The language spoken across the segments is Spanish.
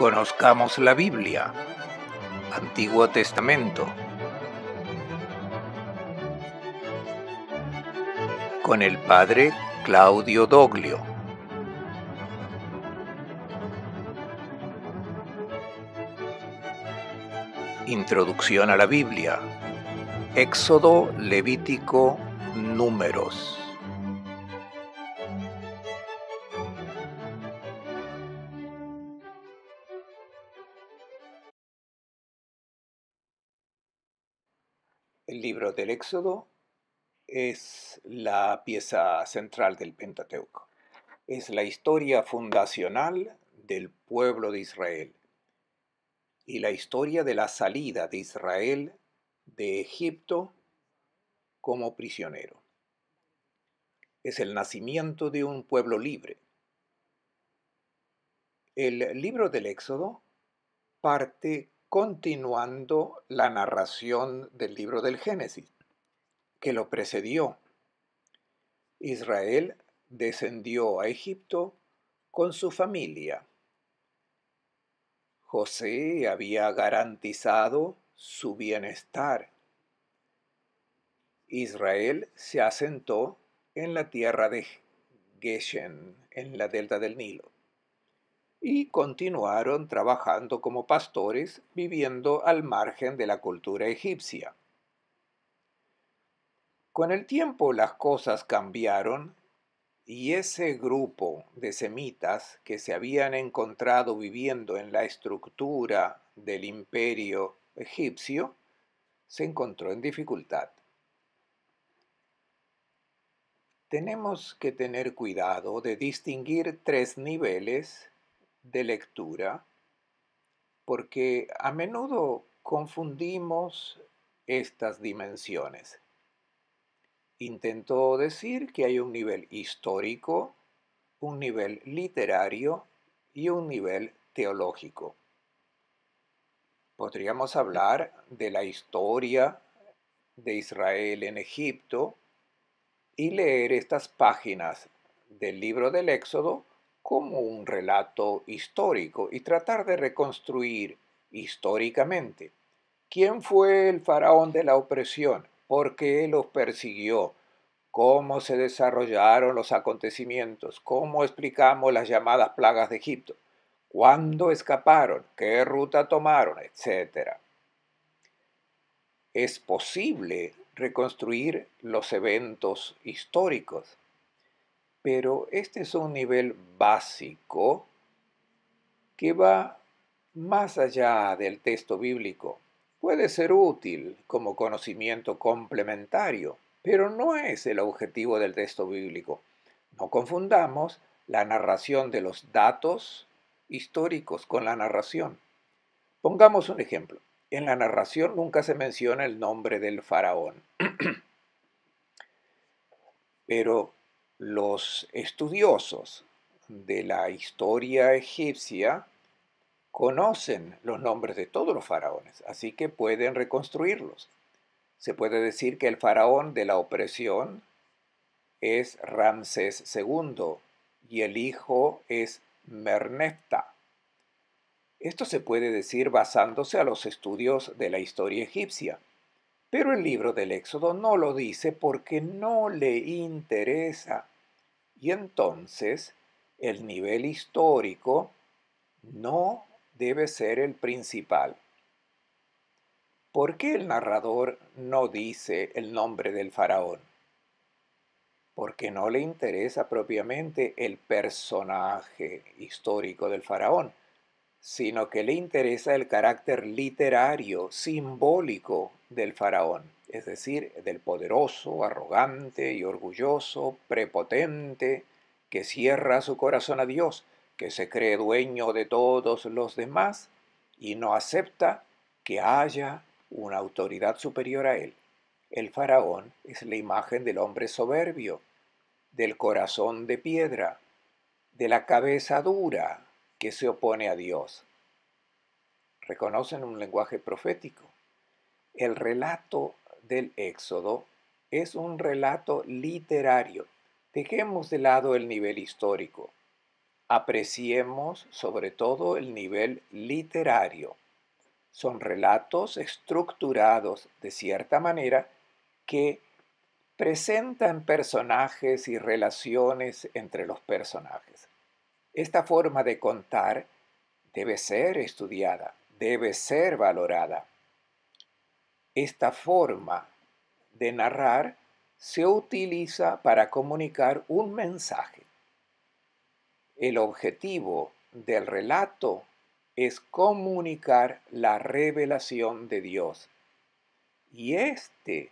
Conozcamos la Biblia, Antiguo Testamento. Con el padre Claudio Doglio. Introducción a la Biblia. Éxodo Levítico Números. El libro del Éxodo es la pieza central del Pentateuco. Es la historia fundacional del pueblo de Israel y la historia de la salida de Israel de Egipto como prisionero. Es el nacimiento de un pueblo libre. El libro del Éxodo parte continuando la narración del libro del Génesis, que lo precedió. Israel descendió a Egipto con su familia. José había garantizado su bienestar. Israel se asentó en la tierra de Geshen, en la delta del Nilo y continuaron trabajando como pastores viviendo al margen de la cultura egipcia. Con el tiempo las cosas cambiaron y ese grupo de semitas que se habían encontrado viviendo en la estructura del imperio egipcio se encontró en dificultad. Tenemos que tener cuidado de distinguir tres niveles de lectura, porque a menudo confundimos estas dimensiones. Intento decir que hay un nivel histórico, un nivel literario y un nivel teológico. Podríamos hablar de la historia de Israel en Egipto y leer estas páginas del libro del Éxodo como un relato histórico y tratar de reconstruir históricamente quién fue el faraón de la opresión, por qué los persiguió, cómo se desarrollaron los acontecimientos, cómo explicamos las llamadas plagas de Egipto, cuándo escaparon, qué ruta tomaron, etc. Es posible reconstruir los eventos históricos pero este es un nivel básico que va más allá del texto bíblico. Puede ser útil como conocimiento complementario, pero no es el objetivo del texto bíblico. No confundamos la narración de los datos históricos con la narración. Pongamos un ejemplo. En la narración nunca se menciona el nombre del faraón. Pero los estudiosos de la historia egipcia conocen los nombres de todos los faraones, así que pueden reconstruirlos. Se puede decir que el faraón de la opresión es Ramsés II y el hijo es Merneptah. Esto se puede decir basándose a los estudios de la historia egipcia, pero el libro del Éxodo no lo dice porque no le interesa. Y entonces el nivel histórico no debe ser el principal. ¿Por qué el narrador no dice el nombre del faraón? Porque no le interesa propiamente el personaje histórico del faraón sino que le interesa el carácter literario, simbólico del faraón, es decir, del poderoso, arrogante y orgulloso, prepotente, que cierra su corazón a Dios, que se cree dueño de todos los demás y no acepta que haya una autoridad superior a él. El faraón es la imagen del hombre soberbio, del corazón de piedra, de la cabeza dura, que se opone a Dios. Reconocen un lenguaje profético. El relato del Éxodo es un relato literario. Dejemos de lado el nivel histórico. Apreciemos sobre todo el nivel literario. Son relatos estructurados de cierta manera que presentan personajes y relaciones entre los personajes. Esta forma de contar debe ser estudiada, debe ser valorada. Esta forma de narrar se utiliza para comunicar un mensaje. El objetivo del relato es comunicar la revelación de Dios. Y este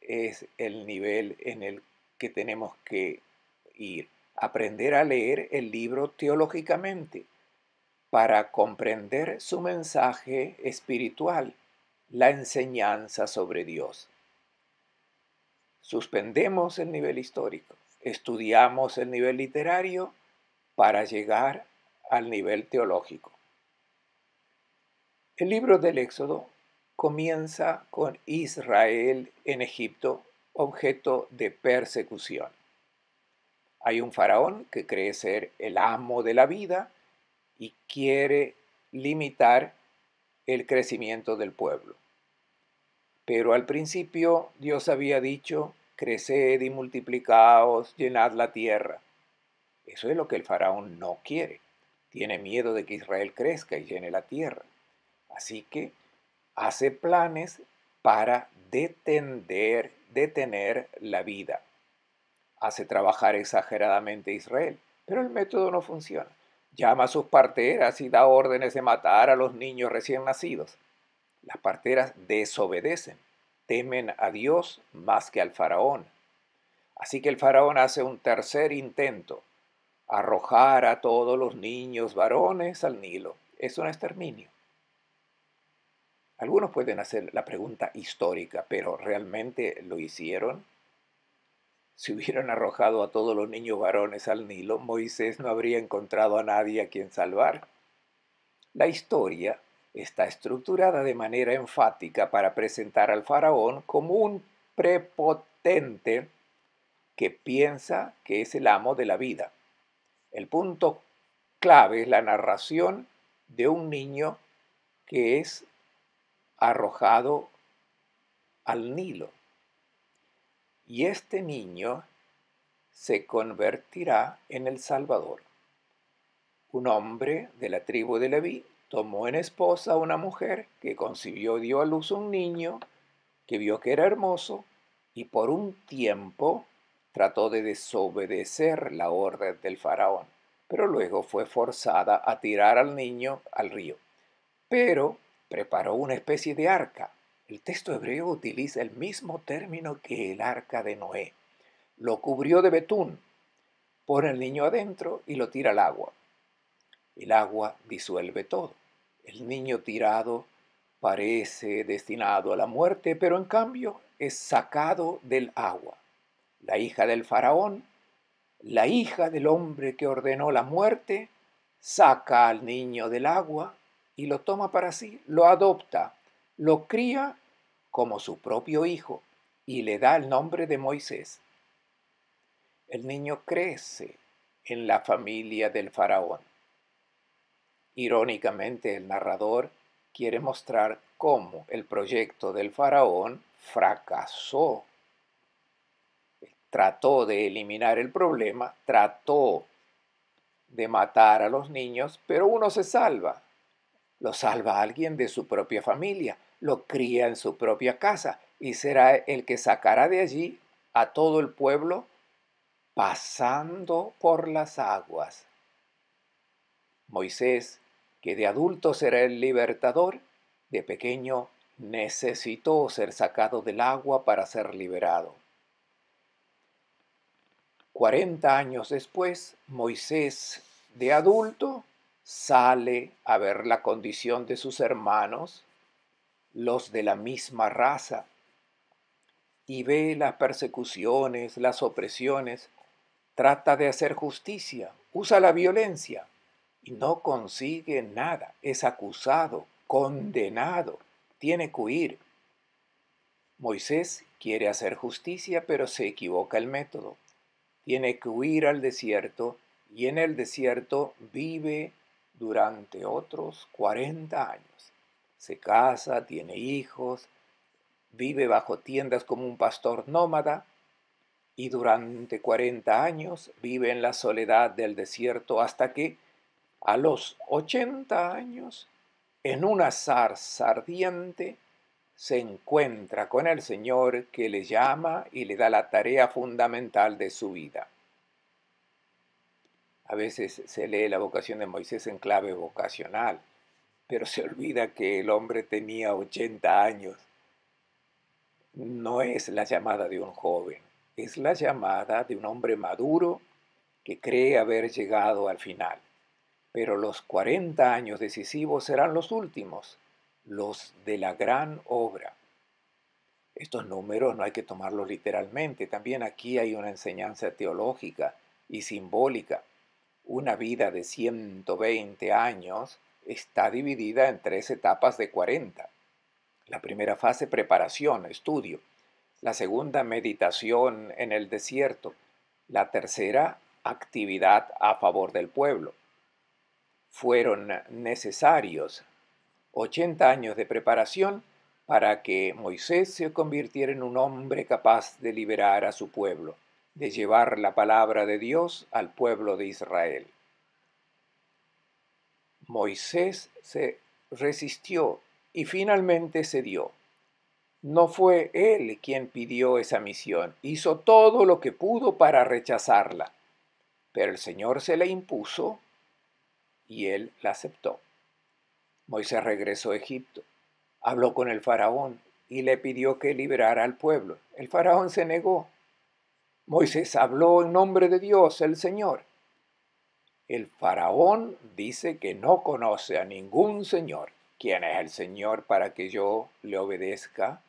es el nivel en el que tenemos que ir aprender a leer el libro teológicamente para comprender su mensaje espiritual, la enseñanza sobre Dios. Suspendemos el nivel histórico, estudiamos el nivel literario para llegar al nivel teológico. El libro del Éxodo comienza con Israel en Egipto, objeto de persecución. Hay un faraón que cree ser el amo de la vida y quiere limitar el crecimiento del pueblo. Pero al principio Dios había dicho, creced y multiplicaos, llenad la tierra. Eso es lo que el faraón no quiere. Tiene miedo de que Israel crezca y llene la tierra. Así que hace planes para detener, detener la vida hace trabajar exageradamente a Israel, pero el método no funciona. Llama a sus parteras y da órdenes de matar a los niños recién nacidos. Las parteras desobedecen, temen a Dios más que al faraón. Así que el faraón hace un tercer intento, arrojar a todos los niños varones al Nilo. Es un exterminio. Algunos pueden hacer la pregunta histórica, pero ¿realmente lo hicieron? Si hubieran arrojado a todos los niños varones al Nilo, Moisés no habría encontrado a nadie a quien salvar. La historia está estructurada de manera enfática para presentar al faraón como un prepotente que piensa que es el amo de la vida. El punto clave es la narración de un niño que es arrojado al Nilo y este niño se convertirá en el Salvador. Un hombre de la tribu de Leví tomó en esposa a una mujer que concibió y dio a luz un niño que vio que era hermoso y por un tiempo trató de desobedecer la orden del faraón, pero luego fue forzada a tirar al niño al río. Pero preparó una especie de arca el texto hebreo utiliza el mismo término que el arca de Noé. Lo cubrió de betún, pone el niño adentro y lo tira al agua. El agua disuelve todo. El niño tirado parece destinado a la muerte, pero en cambio es sacado del agua. La hija del faraón, la hija del hombre que ordenó la muerte, saca al niño del agua y lo toma para sí, lo adopta, lo cría como su propio hijo y le da el nombre de Moisés. El niño crece en la familia del faraón. Irónicamente, el narrador quiere mostrar cómo el proyecto del faraón fracasó. Trató de eliminar el problema, trató de matar a los niños, pero uno se salva. Lo salva alguien de su propia familia, lo cría en su propia casa y será el que sacará de allí a todo el pueblo pasando por las aguas. Moisés, que de adulto será el libertador, de pequeño necesitó ser sacado del agua para ser liberado. Cuarenta años después, Moisés, de adulto, sale a ver la condición de sus hermanos los de la misma raza, y ve las persecuciones, las opresiones, trata de hacer justicia, usa la violencia y no consigue nada, es acusado, condenado, tiene que huir. Moisés quiere hacer justicia, pero se equivoca el método. Tiene que huir al desierto y en el desierto vive durante otros 40 años se casa, tiene hijos, vive bajo tiendas como un pastor nómada y durante 40 años vive en la soledad del desierto hasta que a los 80 años, en un zarza sardiente, se encuentra con el Señor que le llama y le da la tarea fundamental de su vida. A veces se lee la vocación de Moisés en clave vocacional pero se olvida que el hombre tenía 80 años. No es la llamada de un joven, es la llamada de un hombre maduro que cree haber llegado al final. Pero los 40 años decisivos serán los últimos, los de la gran obra. Estos números no hay que tomarlos literalmente, también aquí hay una enseñanza teológica y simbólica. Una vida de 120 años está dividida en tres etapas de 40. La primera fase, preparación, estudio. La segunda, meditación en el desierto. La tercera, actividad a favor del pueblo. Fueron necesarios 80 años de preparación para que Moisés se convirtiera en un hombre capaz de liberar a su pueblo, de llevar la palabra de Dios al pueblo de Israel. Moisés se resistió y finalmente cedió. No fue él quien pidió esa misión, hizo todo lo que pudo para rechazarla, pero el Señor se le impuso y él la aceptó. Moisés regresó a Egipto, habló con el faraón y le pidió que liberara al pueblo. El faraón se negó. Moisés habló en nombre de Dios, el Señor, el faraón dice que no conoce a ningún señor. ¿Quién es el Señor para que yo le obedezca?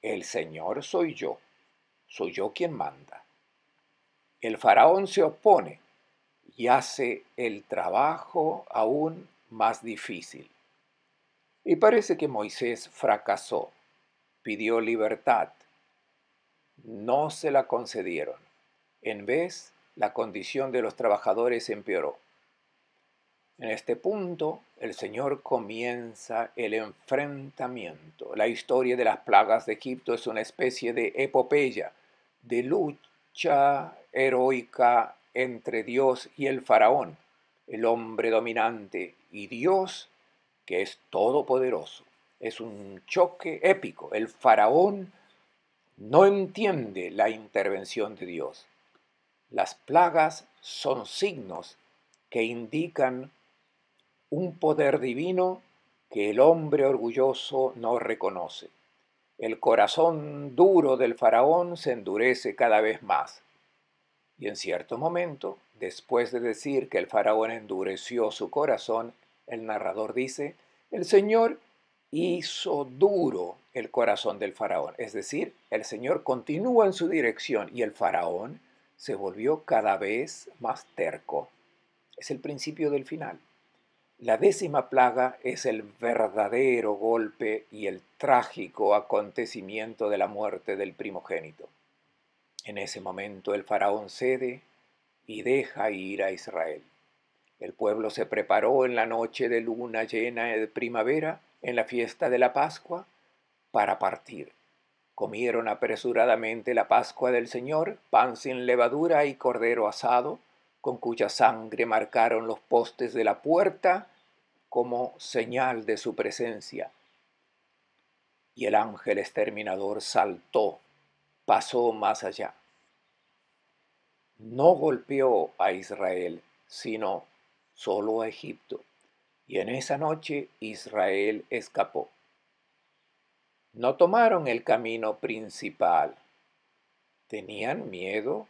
El Señor soy yo. Soy yo quien manda. El faraón se opone y hace el trabajo aún más difícil. Y parece que Moisés fracasó. Pidió libertad. No se la concedieron. En vez, la condición de los trabajadores empeoró. En este punto, el Señor comienza el enfrentamiento. La historia de las plagas de Egipto es una especie de epopeya, de lucha heroica entre Dios y el faraón, el hombre dominante, y Dios, que es todopoderoso. Es un choque épico. El faraón no entiende la intervención de Dios. Las plagas son signos que indican un poder divino que el hombre orgulloso no reconoce. El corazón duro del faraón se endurece cada vez más. Y en cierto momento, después de decir que el faraón endureció su corazón, el narrador dice, el Señor hizo duro el corazón del faraón. Es decir, el Señor continúa en su dirección y el faraón se volvió cada vez más terco. Es el principio del final. La décima plaga es el verdadero golpe y el trágico acontecimiento de la muerte del primogénito. En ese momento el faraón cede y deja ir a Israel. El pueblo se preparó en la noche de luna llena de primavera, en la fiesta de la Pascua, para partir. Comieron apresuradamente la Pascua del Señor, pan sin levadura y cordero asado, con cuya sangre marcaron los postes de la puerta como señal de su presencia. Y el ángel exterminador saltó, pasó más allá. No golpeó a Israel, sino solo a Egipto. Y en esa noche Israel escapó no tomaron el camino principal. Tenían miedo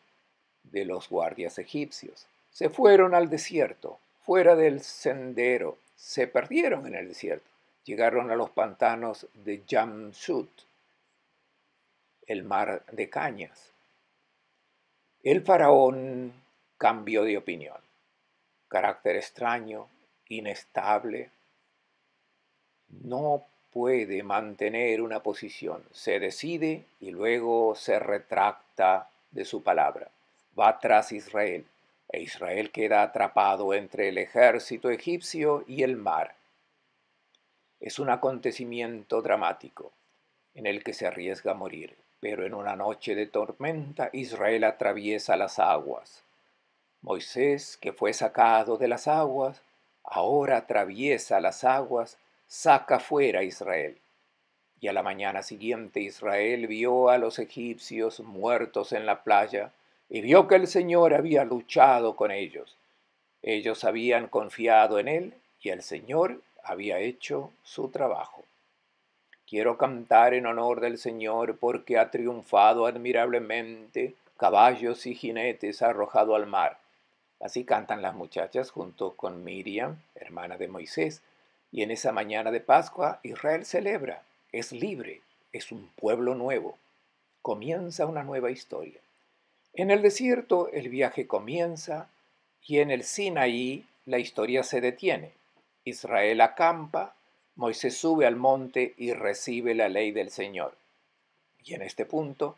de los guardias egipcios. Se fueron al desierto, fuera del sendero, se perdieron en el desierto. Llegaron a los pantanos de Jamsut, el mar de cañas. El faraón cambió de opinión. Carácter extraño, inestable, no puede mantener una posición, se decide y luego se retracta de su palabra. Va tras Israel, e Israel queda atrapado entre el ejército egipcio y el mar. Es un acontecimiento dramático, en el que se arriesga a morir, pero en una noche de tormenta Israel atraviesa las aguas. Moisés, que fue sacado de las aguas, ahora atraviesa las aguas saca fuera a Israel. Y a la mañana siguiente Israel vio a los egipcios muertos en la playa, y vio que el Señor había luchado con ellos. Ellos habían confiado en Él, y el Señor había hecho su trabajo. Quiero cantar en honor del Señor porque ha triunfado admirablemente, caballos y jinetes arrojado al mar. Así cantan las muchachas junto con Miriam, hermana de Moisés, y en esa mañana de Pascua Israel celebra, es libre, es un pueblo nuevo, comienza una nueva historia. En el desierto el viaje comienza y en el Sinaí la historia se detiene. Israel acampa, Moisés sube al monte y recibe la ley del Señor. Y en este punto,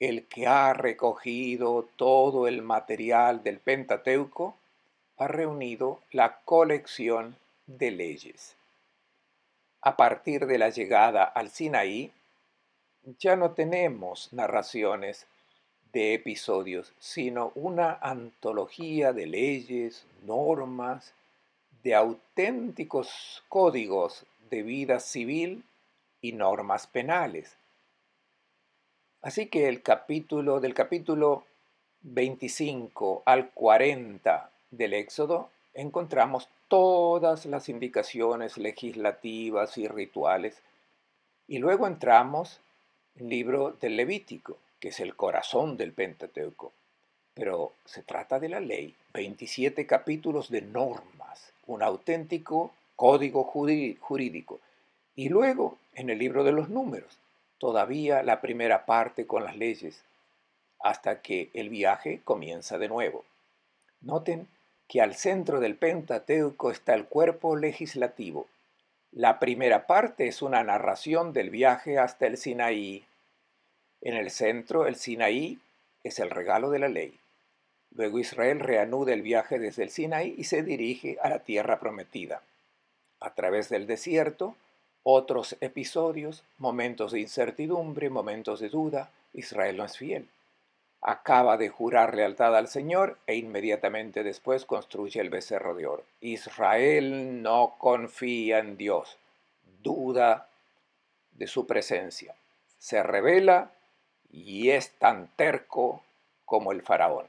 el que ha recogido todo el material del Pentateuco ha reunido la colección de leyes. A partir de la llegada al Sinaí, ya no tenemos narraciones de episodios, sino una antología de leyes, normas, de auténticos códigos de vida civil y normas penales. Así que el capítulo del capítulo 25 al 40 del Éxodo encontramos todas las indicaciones legislativas y rituales. Y luego entramos en el libro del Levítico, que es el corazón del Pentateuco. Pero se trata de la ley, 27 capítulos de normas, un auténtico código jurídico. Y luego en el libro de los números, todavía la primera parte con las leyes, hasta que el viaje comienza de nuevo. Noten que al centro del Pentateuco está el cuerpo legislativo. La primera parte es una narración del viaje hasta el Sinaí. En el centro, el Sinaí es el regalo de la ley. Luego Israel reanuda el viaje desde el Sinaí y se dirige a la tierra prometida. A través del desierto, otros episodios, momentos de incertidumbre, momentos de duda, Israel no es fiel acaba de jurar lealtad al Señor e inmediatamente después construye el becerro de oro. Israel no confía en Dios, duda de su presencia, se revela y es tan terco como el faraón.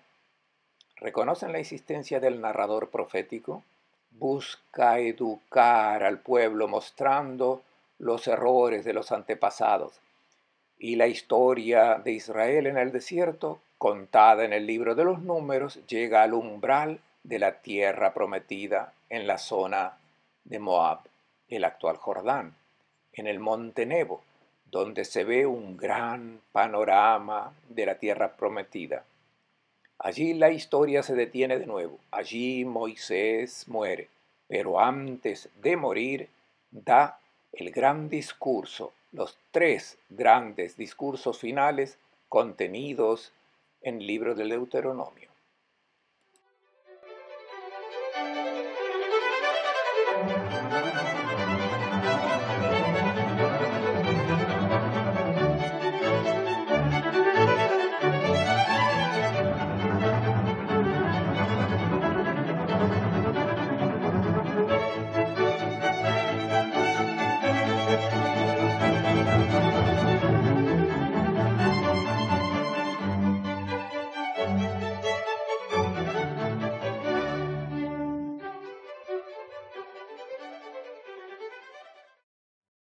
¿Reconocen la existencia del narrador profético? Busca educar al pueblo mostrando los errores de los antepasados, y la historia de Israel en el desierto, contada en el libro de los números, llega al umbral de la tierra prometida en la zona de Moab, el actual Jordán, en el monte Nebo, donde se ve un gran panorama de la tierra prometida. Allí la historia se detiene de nuevo. Allí Moisés muere, pero antes de morir da el gran discurso los tres grandes discursos finales contenidos en el libro de Deuteronomio.